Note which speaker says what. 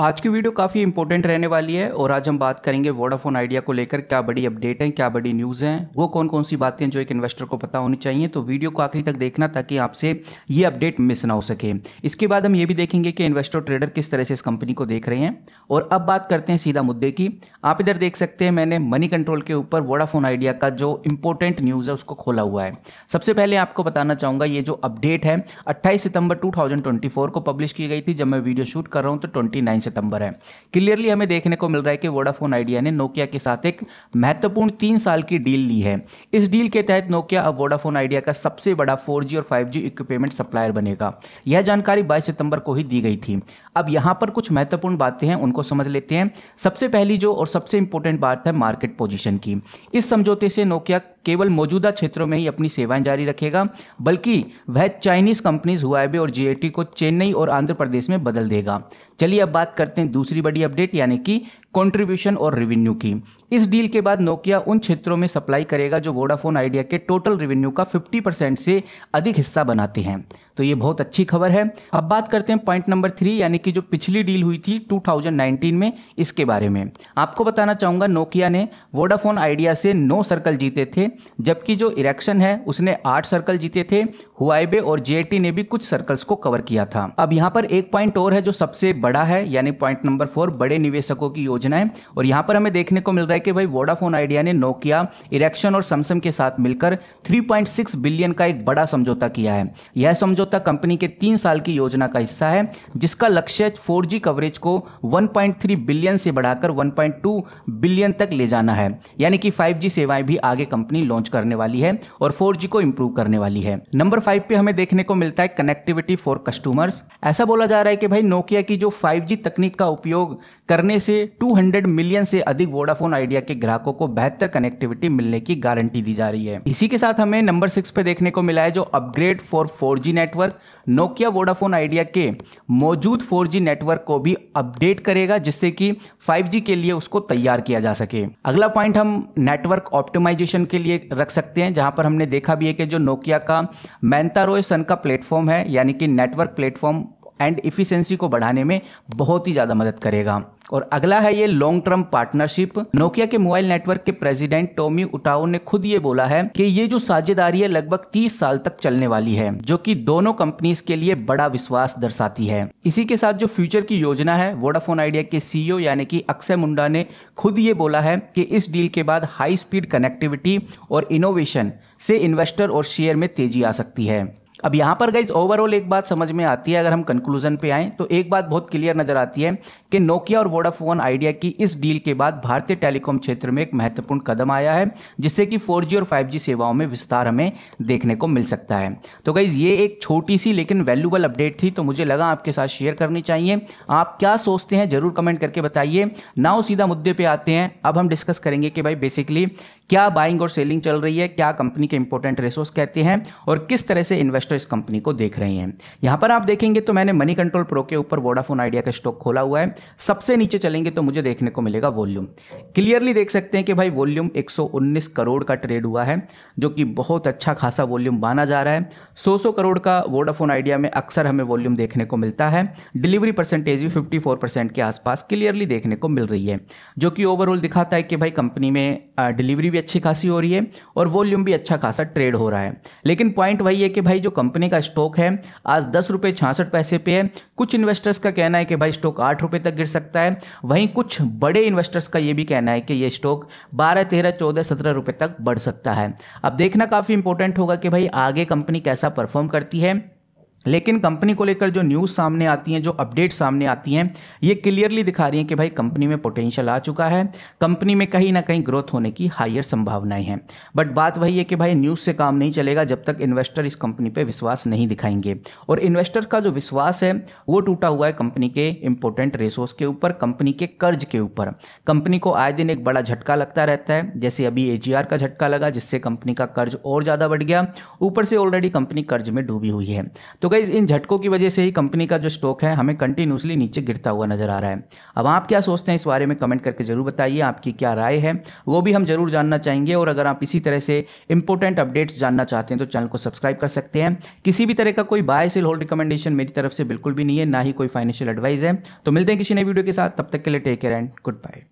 Speaker 1: आज की वीडियो काफ़ी इंपॉर्टेंट रहने वाली है और आज हम बात करेंगे वोडाफोन आइडिया को लेकर क्या बड़ी अपडेट हैं क्या बड़ी न्यूज़ हैं वो कौन कौन सी बातें जो एक इन्वेस्टर को पता होनी चाहिए तो वीडियो को आखिरी तक देखना ताकि आपसे ये अपडेट मिस ना हो सके इसके बाद हम ये भी देखेंगे कि इन्वेस्टर ट्रेडर किस तरह से इस कंपनी को देख रहे हैं और अब बात करते हैं सीधा मुद्दे की आप इधर देख सकते हैं मैंने मनी कंट्रोल के ऊपर वोडाफोन आइडिया का जो इंपॉर्टेंट न्यूज़ है उसको खोला हुआ है सबसे पहले आपको बताना चाहूँगा ये जो अपडेट है अट्ठाईस सितंबर टू को पब्लिश की गई थी जब मैं वीडियो शूट कर रहा हूँ तो ट्वेंटी सितंबर है क्लियरली हमें देखने को मिल रहा है कि वोडाफोन आइडिया ने नोकिया के साथ एक महत्वपूर्ण तीन साल की डील ली है इस डील के तहत नोकिया अब वोडाफोन आइडिया का सबसे बड़ा फोर और फाइव इक्विपमेंट सप्लायर बनेगा यह जानकारी बाईस सितंबर को ही दी गई थी अब यहाँ पर कुछ महत्वपूर्ण बातें हैं उनको समझ लेते हैं सबसे पहली जो और सबसे इंपॉर्टेंट बात है मार्केट पोजिशन की इस समझौते से नोकिया केवल मौजूदा क्षेत्रों में ही अपनी सेवाएं जारी रखेगा बल्कि वह चाइनीज कंपनीज हुआबे और जीएटी को चेन्नई और आंध्र प्रदेश में बदल देगा चलिए अब बात करते हैं दूसरी बड़ी अपडेट यानी कि कंट्रीब्यूशन और रेवेन्यू की इस डील के बाद नोकिया उन क्षेत्रों में सप्लाई करेगा जो वोडाफोन आइडिया के टोटल रेवेन्यू का 50 परसेंट से अधिक हिस्सा बनाते हैं तो ये बहुत अच्छी खबर है अब बात करते हैं पॉइंट नंबर थ्री यानी कि जो पिछली डील हुई थी 2019 में इसके बारे में आपको बताना चाहूँगा नोकिया ने वोडाफोन आइडिया से नौ सर्कल जीते थे जबकि जो इरेक्शन है उसने आठ सर्कल जीते थे हुआबे और जेएटी ने भी कुछ सर्कल्स को कवर किया था अब यहाँ पर एक पॉइंट और है जो सबसे बड़ा है यानी पॉइंट नंबर फोर बड़े निवेशकों की योजनाएं और यहाँ पर हमें देखने को मिल रहा है कि भाई वोडाफोन आइडिया ने नोकिया इरेक्शन और समसम के साथ मिलकर 3.6 बिलियन का एक बड़ा समझौता किया है यह समझौता कंपनी के तीन साल की योजना का हिस्सा है जिसका लक्ष्य फोर कवरेज को वन बिलियन से बढ़ाकर वन बिलियन तक ले जाना है यानी कि फाइव सेवाएं भी आगे कंपनी लॉन्च करने वाली है और फोर को इम्प्रूव करने वाली है नंबर फाइव पे हमें देखने को मिलता है कनेक्टिविटी फॉर कस्टमर्स ऐसा बोला जा रहा है कि भाई नोकिया की जो 5G तकनीक का उपयोग करने से 200 मिलियन से अधिक वोडाफोन आइडिया के ग्राहकों को बेहतर कनेक्टिविटी मिलने की गारंटी दी जा रही है इसी के साथ हमें नंबर सिक्स पे देखने को मिला है जो upgrade for four network Nokia Vodafone Idea के मौजूद फोर नेटवर्क को भी अपडेट करेगा जिससे कि फाइव के लिए उसको तैयार किया जा सके अगला पॉइंट हम नेटवर्क ऑप्टिमाइजेशन के लिए रख सकते हैं जहां पर हमने देखा भी है कि जो नोकिया का मैंता सन का प्लेटफॉर्म है यानी कि नेटवर्क प्लेटफॉर्म एंड इफिशेंसी को बढ़ाने में बहुत ही ज़्यादा मदद करेगा और अगला है ये लॉन्ग टर्म पार्टनरशिप नोकिया के मोबाइल नेटवर्क के प्रेसिडेंट टोमी उटाओ ने खुद ये बोला है कि ये जो साझेदारी है लगभग 30 साल तक चलने वाली है जो कि दोनों कंपनीज के लिए बड़ा विश्वास दर्शाती है इसी के साथ जो फ्यूचर की योजना है वोडाफोन आइडिया के सीईओ यानी कि अक्षय मुंडा ने खुद ये बोला है कि इस डील के बाद हाई स्पीड कनेक्टिविटी और इनोवेशन से इन्वेस्टर और शेयर में तेजी आ सकती है अब यहां पर गाइज ओवरऑल एक बात समझ में आती है अगर हम कंक्लूजन पे आए तो एक बात बहुत क्लियर नज़र आती है कि नोकिया और वोडाफोन आइडिया की इस डील के बाद भारतीय टेलीकॉम क्षेत्र में एक महत्वपूर्ण कदम आया है जिससे कि 4G और 5G सेवाओं में विस्तार हमें देखने को मिल सकता है तो गाइज़ ये एक छोटी सी लेकिन वैल्यूबल अपडेट थी तो मुझे लगा आपके साथ शेयर करनी चाहिए आप क्या सोचते हैं ज़रूर कमेंट करके बताइए नाउ सीधा मुद्दे पर आते हैं अब हम डिस्कस करेंगे कि भाई बेसिकली क्या बाइंग और सेलिंग चल रही है क्या कंपनी के इंपॉर्टेंट रिसोर्स कहते हैं और किस तरह से इन्वेस्टर इस कंपनी को देख रहे हैं यहाँ पर आप देखेंगे तो मैंने मनी कंट्रोल प्रो के ऊपर वोडाफोन आइडिया का स्टॉक खोला हुआ है सबसे नीचे चलेंगे तो मुझे देखने को मिलेगा वॉल्यूम क्लियरली देख सकते हैं कि भाई वॉल्यूम 119 करोड़ का ट्रेड हुआ है जो कि बहुत अच्छा खासा वॉल्यूम माना जा रहा है 100-100 करोड़ का वोडाफोन आइडिया में अक्सर हमें वॉल्यूम देखने को मिलता है डिलीवरी परसेंटेज भी फिफ्टी परसेंट के आसपास क्लियरली देखने को मिल रही है जो कि ओवरऑल दिखाता है कि भाई कंपनी में डिलीवरी भी अच्छी खासी हो रही है और वॉल्यूम भी अच्छा खासा ट्रेड हो रहा है लेकिन पॉइंट वही है कि भाई जो कंपनी का स्टॉक है आज दस रुपये पैसे पे है कुछ इन्वेस्टर्स का कहना है कि भाई स्टॉक आठ रुपये तक तक गिर सकता है वहीं कुछ बड़े इन्वेस्टर्स का ये भी कहना है कि ये स्टॉक बारह तेरह चौदह सत्रह रुपये तक बढ़ सकता है अब देखना काफ़ी इंपॉर्टेंट होगा कि भाई आगे कंपनी कैसा परफॉर्म करती है लेकिन कंपनी को लेकर जो न्यूज़ सामने आती हैं जो अपडेट सामने आती हैं ये क्लियरली दिखा रही हैं कि भाई कंपनी में पोटेंशियल आ चुका है कंपनी में कहीं ना कहीं ग्रोथ होने की हायर संभावनाएं हैं बट बात वही है कि भाई न्यूज़ से काम नहीं चलेगा जब तक इन्वेस्टर इस कंपनी पर विश्वास नहीं दिखाएंगे और इन्वेस्टर का जो विश्वास है वो टूटा हुआ है कंपनी के इंपॉर्टेंट रिसोर्स के ऊपर कंपनी के कर्ज के ऊपर कंपनी को आए दिन एक बड़ा झटका लगता रहता है जैसे अभी ए का झटका लगा जिससे कंपनी का कर्ज और ज़्यादा बढ़ गया ऊपर से ऑलरेडी कंपनी कर्ज में डूबी हुई है तो गई इन झटकों की वजह से ही कंपनी का जो स्टॉक है हमें कंटिन्यूसली नीचे गिरता हुआ नजर आ रहा है अब आप क्या सोचते हैं इस बारे में कमेंट करके जरूर बताइए आपकी क्या राय है वो भी हम जरूर जानना चाहेंगे और अगर आप इसी तरह से इंपॉर्टेंट अपडेट्स जानना चाहते हैं तो चैनल को सब्सक्राइब कर सकते हैं किसी भी तरह का कोई बाय सेल होल्ड रिकमेंडेशन मेरी तरफ से बिल्कुल भी नहीं है ना ही कोई फाइनेंशियल एडवाइस है तो मिलते हैं किसी नई वीडियो के साथ तब तक के लिए take care and good bye